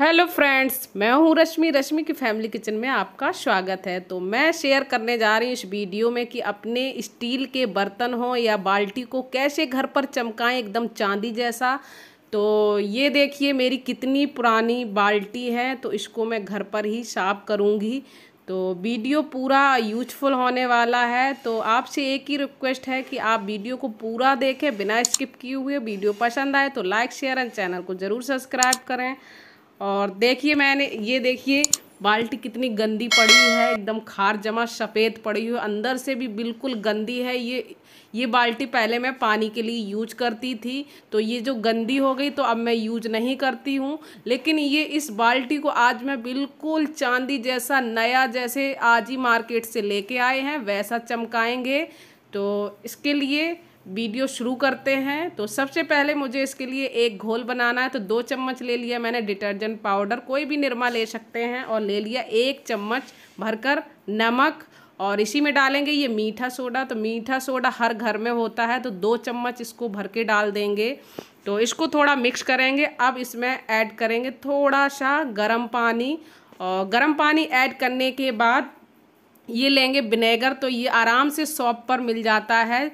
hello friends मैं हूं रश्मि रश्मि की फैमिली किचन में आपका स्वागत है तो मैं शेयर करने जा रही हूं इस वीडियो में कि अपने स्टील के बर्तन हो या बाल्टी को कैसे घर पर चमकाएं एकदम चांदी जैसा तो ये देखिए मेरी कितनी पुरानी बाल्टी है तो इसको मैं घर पर ही साफ करूँगी तो वीडियो पूरा यूजफुल होने वाला है तो आपसे एक ही रिक्वेस्ट है कि आप वीडियो को पूरा देखें बिना स्किप किए हुए वीडियो पसंद आए तो लाइक शेयर एंड चैनल को ज़रूर सब्सक्राइब करें और देखिए मैंने ये देखिए बाल्टी कितनी गंदी पड़ी है एकदम खार जमा सफ़ेद पड़ी हुई अंदर से भी बिल्कुल गंदी है ये ये बाल्टी पहले मैं पानी के लिए यूज करती थी तो ये जो गंदी हो गई तो अब मैं यूज नहीं करती हूँ लेकिन ये इस बाल्टी को आज मैं बिल्कुल चांदी जैसा नया जैसे आज ही मार्केट से लेके आए हैं वैसा चमकाएंगे तो इसके लिए वीडियो शुरू करते हैं तो सबसे पहले मुझे इसके लिए एक घोल बनाना है तो दो चम्मच ले लिया मैंने डिटर्जेंट पाउडर कोई भी निरमा ले सकते हैं और ले लिया एक चम्मच भरकर नमक और इसी में डालेंगे ये मीठा सोडा तो मीठा सोडा हर घर में होता है तो दो चम्मच इसको भर के डाल देंगे तो इसको थोड़ा मिक्स करेंगे अब इसमें ऐड करेंगे थोड़ा सा गर्म पानी और गर्म पानी ऐड करने के बाद ये लेंगे विनेगर तो ये आराम से शॉप पर मिल जाता है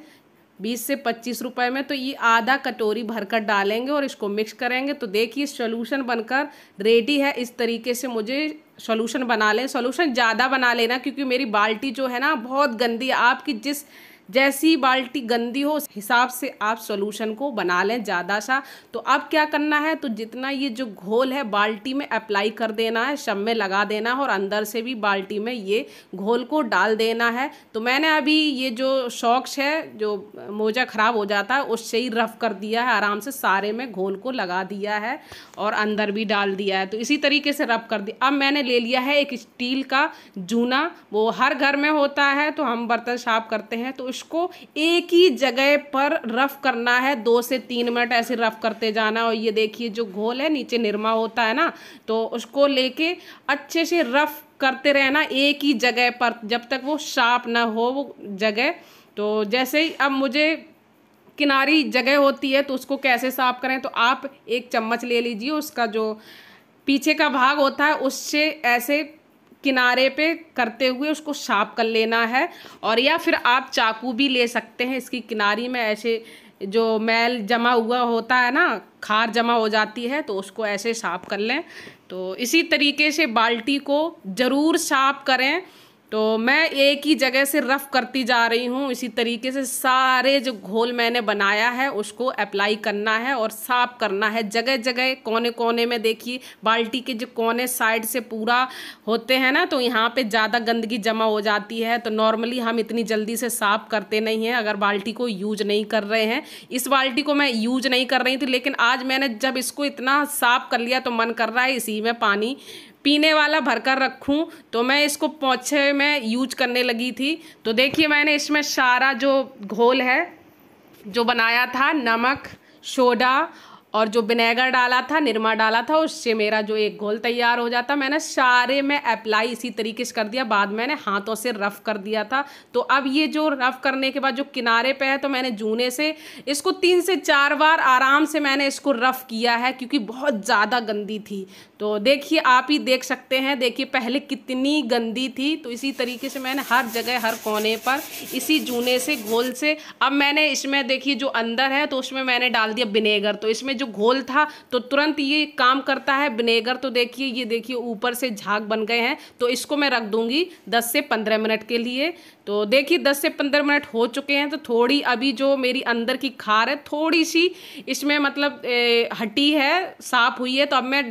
बीस से पच्चीस रुपए में तो ये आधा कटोरी भरकर डालेंगे और इसको मिक्स करेंगे तो देखिए सोल्यूशन बनकर रेडी है इस तरीके से मुझे सोल्यूशन बना लें सोलूशन ज़्यादा बना लेना क्योंकि मेरी बाल्टी जो है ना बहुत गंदी आपकी जिस जैसी बाल्टी गंदी हो उस हिसाब से आप सोल्यूशन को बना लें ज़्यादा सा तो अब क्या करना है तो जितना ये जो घोल है बाल्टी में अप्लाई कर देना है शव में लगा देना है और अंदर से भी बाल्टी में ये घोल को डाल देना है तो मैंने अभी ये जो शॉक्स है जो मोजा ख़राब हो जाता है उससे ही रफ़ कर दिया है आराम से सारे में घोल को लगा दिया है और अंदर भी डाल दिया है तो इसी तरीके से रफ़ कर दिया अब मैंने ले लिया है एक स्टील का जूना वो हर घर में होता है तो हम बर्तन साफ करते हैं तो उस उसको एक ही जगह पर रफ़ करना है दो से तीन मिनट ऐसे रफ़ करते जाना और ये देखिए जो घोल है नीचे निरमा होता है ना तो उसको लेके अच्छे से रफ़ करते रहना एक ही जगह पर जब तक वो शार्प ना हो वो जगह तो जैसे ही अब मुझे किनारी जगह होती है तो उसको कैसे साफ़ करें तो आप एक चम्मच ले लीजिए उसका जो पीछे का भाग होता है उससे ऐसे किनारे पे करते हुए उसको साफ कर लेना है और या फिर आप चाकू भी ले सकते हैं इसकी किनारी में ऐसे जो मैल जमा हुआ होता है ना खार जमा हो जाती है तो उसको ऐसे साफ कर लें तो इसी तरीके से बाल्टी को ज़रूर साफ करें तो मैं एक ही जगह से रफ़ करती जा रही हूँ इसी तरीके से सारे जो घोल मैंने बनाया है उसको अप्लाई करना है और साफ करना है जगह जगह कोने कोने में देखिए बाल्टी के जो कोने साइड से पूरा होते हैं ना तो यहाँ पे ज़्यादा गंदगी जमा हो जाती है तो नॉर्मली हम इतनी जल्दी से साफ करते नहीं हैं अगर बाल्टी को यूज नहीं कर रहे हैं इस बाल्टी को मैं यूज नहीं कर रही थी लेकिन आज मैंने जब इसको इतना साफ कर लिया तो मन कर रहा है इसी में पानी पीने वाला भर कर रखूँ तो मैं इसको पोछे में यूज करने लगी थी तो देखिए मैंने इसमें सारा जो घोल है जो बनाया था नमक सोडा और जो विनेगर डाला था निरमा डाला था उससे मेरा जो एक घोल तैयार हो जाता मैंने सारे में अप्लाई इसी तरीके से कर दिया बाद मैंने हाथों से रफ़ कर दिया था तो अब ये जो रफ़ करने के बाद जो किनारे पे है तो मैंने जूने से इसको तीन से चार बार आराम से मैंने इसको रफ़ किया है क्योंकि बहुत ज़्यादा गंदी थी तो देखिए आप ही देख सकते हैं देखिए पहले कितनी गंदी थी तो इसी तरीके से मैंने हर जगह हर कोने पर इसी जूने से घोल से अब मैंने इसमें देखिए जो अंदर है तो उसमें मैंने डाल दिया विनेगर तो इसमें जो घोल था तो तुरंत ये काम करता है विनेगर तो देखिए ये देखिए ऊपर से झाग बन गए हैं तो इसको मैं रख दूंगी दस से पंद्रह मिनट के लिए तो देखिए दस से पंद्रह मिनट हो चुके हैं तो थोड़ी अभी जो मेरी अंदर की खार है थोड़ी सी इसमें मतलब ए, हटी है साफ हुई है तो अब मैं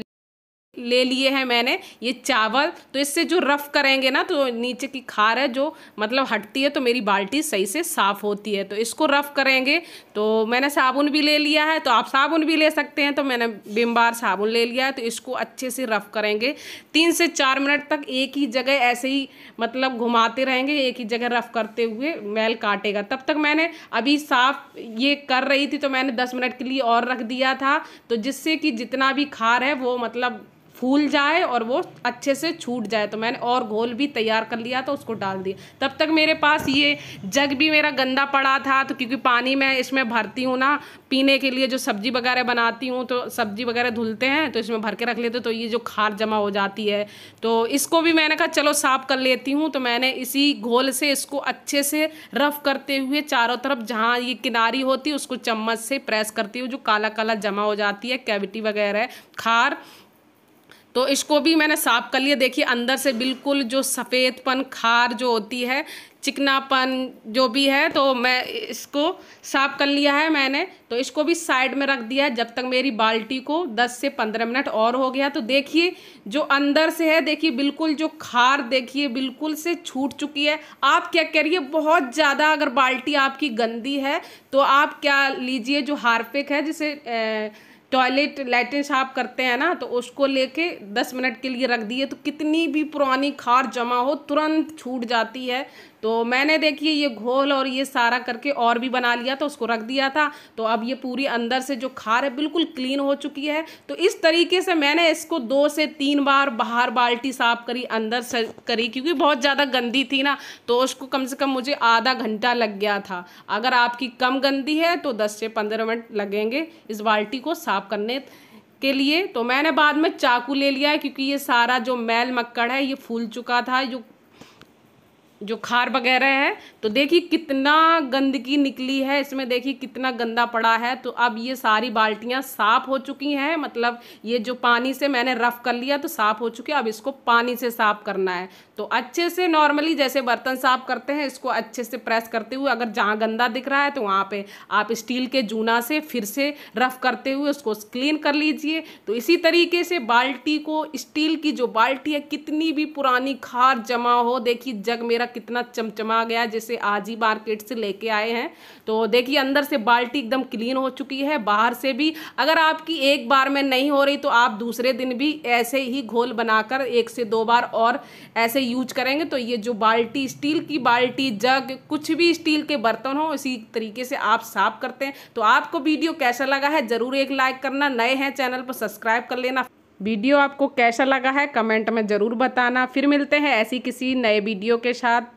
ले लिए हैं मैंने ये चावल तो इससे जो रफ़ करेंगे ना तो नीचे की खार है जो मतलब हटती है तो मेरी बाल्टी सही से साफ़ होती है तो इसको रफ़ करेंगे तो मैंने साबुन भी ले लिया है तो आप साबुन भी ले सकते हैं तो मैंने बिम बार साबुन ले लिया है तो इसको अच्छे से रफ़ करेंगे तीन से चार मिनट तक एक ही जगह ऐसे ही मतलब घुमाते रहेंगे एक ही जगह रफ़ करते हुए मैल काटेगा तब तक मैंने अभी साफ़ ये कर रही थी तो मैंने दस मिनट के लिए और रख दिया था तो जिससे कि जितना भी खार है वो मतलब फूल जाए और वो अच्छे से छूट जाए तो मैंने और घोल भी तैयार कर लिया तो उसको डाल दिया तब तक मेरे पास ये जग भी मेरा गंदा पड़ा था तो क्योंकि पानी मैं इसमें भरती हूँ ना पीने के लिए जो सब्जी वगैरह बनाती हूँ तो सब्जी वगैरह धुलते हैं तो इसमें भर के रख लेते तो ये जो खार जमा हो जाती है तो इसको भी मैंने कहा चलो साफ़ कर लेती हूँ तो मैंने इसी घोल से इसको अच्छे से रफ करते हुए चारों तरफ जहाँ ये किनारी होती है उसको चम्मच से प्रेस करती हूँ जो काला काला जमा हो जाती है कैविटी वगैरह खार तो इसको भी मैंने साफ़ कर लिया देखिए अंदर से बिल्कुल जो सफ़ेदपन खार जो होती है चिकनापन जो भी है तो मैं इसको साफ़ कर लिया है मैंने तो इसको भी साइड में रख दिया है जब तक मेरी बाल्टी को 10 से 15 मिनट और हो गया तो देखिए जो अंदर से है देखिए बिल्कुल जो खार देखिए बिल्कुल से छूट चुकी है आप क्या करिए बहुत ज़्यादा अगर बाल्टी आपकी गंदी है तो आप क्या लीजिए जो हार्पिक है जिसे ए, टॉयलेट लाइटें साफ करते हैं ना तो उसको लेके दस मिनट के लिए रख दिए तो कितनी भी पुरानी खार जमा हो तुरंत छूट जाती है तो मैंने देखिए ये घोल और ये सारा करके और भी बना लिया था उसको रख दिया था तो अब ये पूरी अंदर से जो खार है बिल्कुल क्लीन हो चुकी है तो इस तरीके से मैंने इसको दो से तीन बार बाहर बाल्टी साफ करी अंदर से करी क्योंकि बहुत ज़्यादा गंदी थी ना तो उसको कम से कम मुझे आधा घंटा लग गया था अगर आपकी कम गंदी है तो दस से पंद्रह मिनट लगेंगे इस बाल्टी को साफ़ करने के लिए तो मैंने बाद में चाकू ले लिया है क्योंकि ये सारा जो मैल मक्कड़ है ये फूल चुका था जो जो खार वगैरह है तो देखिए कितना गंदगी निकली है इसमें देखिए कितना गंदा पड़ा है तो अब ये सारी बाल्टियाँ साफ़ हो चुकी हैं मतलब ये जो पानी से मैंने रफ़ कर लिया तो साफ़ हो चुकी है अब इसको पानी से साफ़ करना है तो अच्छे से नॉर्मली जैसे बर्तन साफ़ करते हैं इसको अच्छे से प्रेस करते हुए अगर जहाँ गंदा दिख रहा है तो वहाँ पर आप स्टील के जूना से फिर से रफ़ करते हुए उसको क्लीन कर लीजिए तो इसी तरीके से बाल्टी को स्टील की जो बाल्टी है कितनी भी पुरानी खार जमा हो देखिए जग मेरा कितना चमचमा गया जैसे आज ही मार्केट से लेके आए हैं तो देखिए अंदर से बाल्टी एकदम क्लीन हो चुकी है बाहर से भी अगर आपकी एक बार में नहीं हो रही तो आप दूसरे दिन भी ऐसे ही घोल बनाकर एक से दो बार और ऐसे यूज करेंगे तो ये जो बाल्टी स्टील की बाल्टी जग कुछ भी स्टील के बर्तन हो इसी तरीके से आप साफ करते हैं तो आपको वीडियो कैसा लगा है ज़रूर एक लाइक करना नए हैं चैनल पर सब्सक्राइब कर लेना वीडियो आपको कैसा लगा है कमेंट में ज़रूर बताना फिर मिलते हैं ऐसी किसी नए वीडियो के साथ